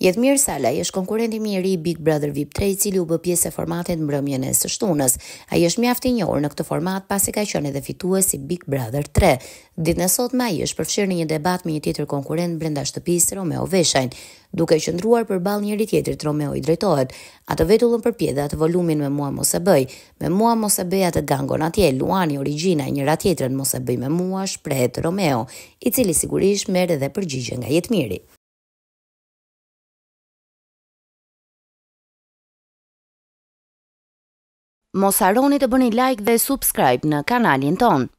Jedmir Salaj është konkurrenti i mirë i Big Brother VIP 3, i cili u bë pjesë e formatit mbrëmjen e së shtunës. Ai është mjaft i njohur në këtë format pasi ka qenë edhe fituesi Big Brother 3. Ditën e sotme ai është përfshirë në një debat me një tjetër konkurrent brenda shtëpisë Romeo Veshajn, duke qëndruar përballë njëri tjetrit Romeo i drejtohet. të vetullën përpjedhë atë volumin me mua mos e bëj, me mua mos e bëj atë gangon atje, Luani origjina e njëra tjetrën mos e bëj me mua, shprehet Romeo, i cili sigurisht merr edhe përgjigje nga Jetmiri. mos arroni të bëni like dhe subscribe në kanalin tonë.